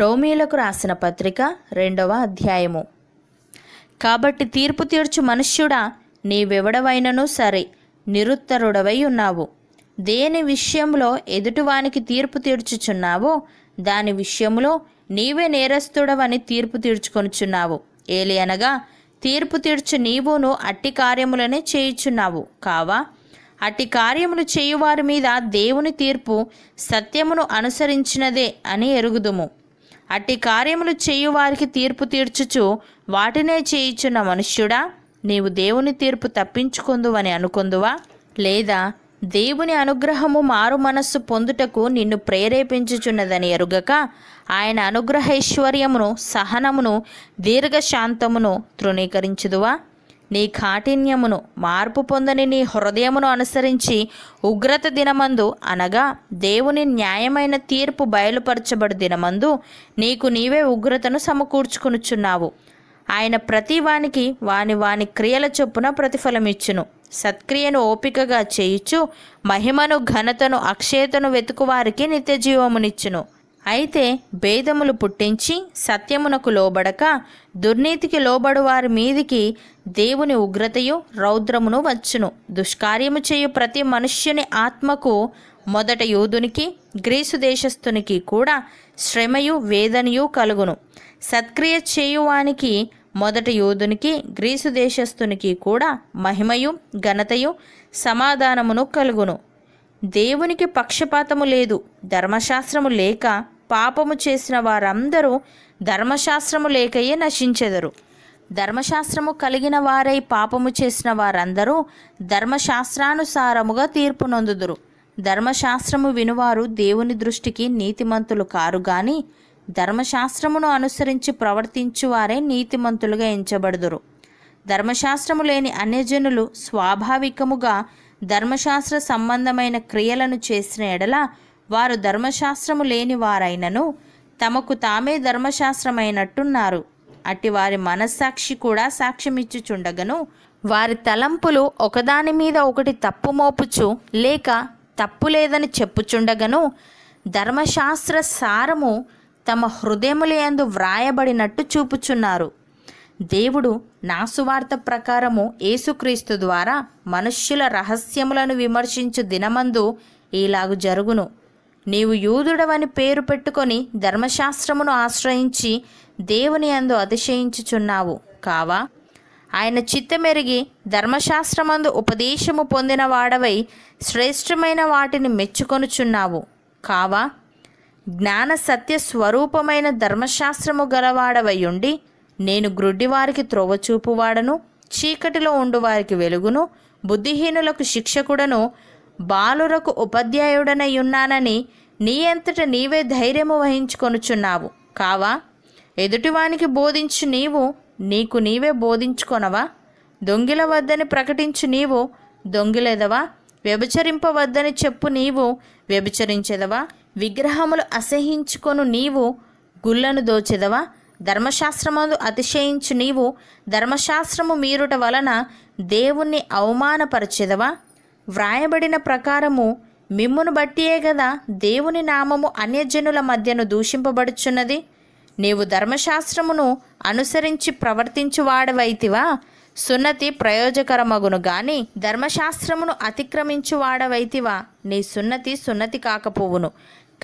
రోమీలకు రాసిన పత్రిక రెండవ అధ్యాయము కాబట్టి తీర్పు తీర్చు మనుష్యుడా నీవెవడవైనను సరే నిరుత్తరుడవై ఉన్నావు దేని విషయంలో ఎదుటివానికి తీర్పు తీర్చుచున్నావో దాని విషయంలో నీవే నేరస్తుడవని తీర్పు తీర్చుకొనుచున్నావు ఏలి అనగా తీర్పు తీర్చు నీవును అట్టి కార్యములనే చేయుచున్నావు కావా అట్టి కార్యములు చేయువారి మీద దేవుని తీర్పు సత్యమును అనుసరించినదే అని ఎరుగుదుము అట్టి కార్యములు చేయు వారికి తీర్పు తీర్చుచు వాటినే చేయుచున్న మనుష్యుడా నీవు దేవుని తీర్పు తప్పించుకుందువని అనుకుందువా లేదా దేవుని అనుగ్రహము మారు మనస్సు పొందుటకు నిన్ను ప్రేరేపించుచున్నదని ఎరుగక ఆయన అనుగ్రహైశ్వర్యమును సహనమును దీర్ఘశాంతమును తృణీకరించుదువా నీ కాఠిన్యమును మార్పు పొందని నీ హృదయమును అనుసరించి ఉగ్రత దినమందు అనగా దేవుని న్యాయమైన తీర్పు బయలుపరచబడి దినమందు నీకు నీవే ఉగ్రతను సమకూర్చుకునుచున్నావు ఆయన ప్రతి వానికి వాని వాని క్రియల చొప్పున ప్రతిఫలమిచ్చును సత్క్రియను ఓపికగా చేయిచు మహిమను ఘనతను అక్షయతను వెతుకువారికి నిత్యజీవమునిచ్చును అయితే భేదములు పుట్టించి సత్యమునకు లోబడక దుర్నీతికి లోబడు వారి మీదికి దేవుని ఉగ్రతయు రౌద్రమును వచ్చును దుష్కార్యము చేయు ప్రతి మనుష్యుని ఆత్మకు మొదట యూదునికి గ్రీసు దేశస్థునికి కూడా శ్రమయు వేదనయు కలుగును సత్క్రియ చేయువానికి మొదట యూదునికి గ్రీసు దేశస్థునికి కూడా మహిమయు ఘనతయు సమాధానమును కలుగును దేవునికి పక్షపాతము లేదు ధర్మశాస్త్రము లేక పాపము చేసిన వారందరూ ధర్మశాస్త్రము లేకయే నశించెదరు ధర్మశాస్త్రము కలిగిన వారై పాపము చేసిన వారందరూ ధర్మశాస్త్రానుసారముగా తీర్పు నొందుదురు ధర్మశాస్త్రము వినువారు దేవుని దృష్టికి నీతిమంతులు కారు గాని ధర్మశాస్త్రమును అనుసరించి ప్రవర్తించువారే నీతిమంతులుగా ఎంచబడుదురు ధర్మశాస్త్రము లేని అన్యజనులు స్వాభావికముగా ధర్మశాస్త్ర సంబంధమైన క్రియలను చేసిన ఎడల వారు ధర్మశాస్త్రము లేని వారైనను తమకు తామే ధర్మశాస్త్రమైనట్టున్నారు అట్టి వారి మనస్సాక్షి కూడా సాక్ష్యమిచ్చుచుండగను వారి తలంపులు ఒకదాని మీద ఒకటి తప్పు మోపుచు లేక తప్పు లేదని చెప్పుచుండగను ధర్మశాస్త్ర సారము తమ హృదయములందు వ్రాయబడినట్టు చూపుచున్నారు దేవుడు నాసువార్త ప్రకారము యేసుక్రీస్తు ద్వారా మనుష్యుల రహస్యములను విమర్శించు దినమందు ఇలాగు జరుగును నీవు యూదుడవని పేరు పెట్టుకొని ధర్మశాస్త్రమును ఆశ్రయించి దేవుని అందు అతిశయించుచున్నావు కావా ఆయన చిత్తమెరిగి ధర్మశాస్త్రమందు ఉపదేశము పొందిన వాడవై శ్రేష్టమైన వాటిని మెచ్చుకొనుచున్నావు కావా జ్ఞాన సత్య స్వరూపమైన ధర్మశాస్త్రము ఉండి నేను గ్రుడ్డివారికి త్రోవచూపువాడను చీకటిలో ఉండువారికి వెలుగును బుద్ధిహీనులకు శిక్షకుడను బాలురకు ఉపాధ్యాయుడనై ఉన్నానని నీ ఎంతట నీవే ధైర్యము వహించుకొనుచున్నావు కావా ఎదుటివానికి బోధించు నీవు నీకు నీవే బోధించుకొనవా దొంగిల వద్దని ప్రకటించు నీవు దొంగిలేదవా వ్యభిచరింపవద్దని చెప్పు నీవు వ్యభిచరించెదవా విగ్రహములు అసహించుకొను నీవు గుళ్ళను దోచెదవా ధర్మశాస్త్రమందు అతిశయించు నీవు ధర్మశాస్త్రము మీరుట వలన దేవుణ్ణి అవమానపరచెదవా వ్రాయబడిన ప్రకారము మిమ్మును బట్టియే గదా దేవుని నామము అన్యజనుల మధ్యను దూషింపబడుచున్నది నీవు ధర్మశాస్త్రమును అనుసరించి ప్రవర్తించువాడవైతివా సున్నతి ప్రయోజకరమగును గాని ధర్మశాస్త్రమును అతిక్రమించువాడవైతివా నీ సున్నతి సున్నతి కాకపోవును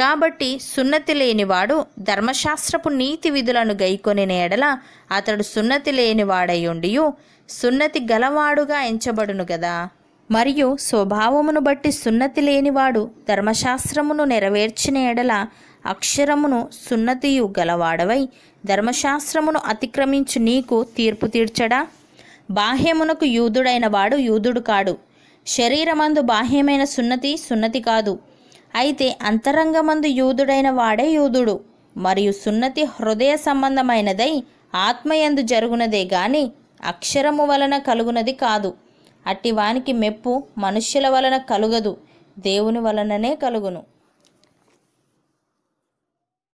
కాబట్టి సున్నతి లేనివాడు ధర్మశాస్త్రపు నీతి విధులను గైకొని నేడల అతడు సున్నతి లేనివాడయుండియు సున్నతి గలవాడుగా ఎంచబడును గదా మరియు స్వభావమును బట్టి సున్నతి లేనివాడు ధర్మశాస్త్రమును నెరవేర్చిన ఎడల అక్షరమును సున్నతియు గలవాడవై ధర్మశాస్త్రమును అతిక్రమించు నీకు తీర్పు తీర్చడా బాహ్యమునకు యూదుడైన వాడు యూదుడు కాడు శరీరమందు బాహ్యమైన సున్నతి సున్నతి కాదు అయితే అంతరంగమందు యూదుడైన వాడే యూదుడు మరియు సున్నతి హృదయ సంబంధమైనదై ఆత్మయందు జరుగునదే గాని అక్షరము వలన కలుగునది కాదు అట్టి వానికి మెప్పు మనుష్యుల వలన కలుగదు దేవుని వలననే కలుగును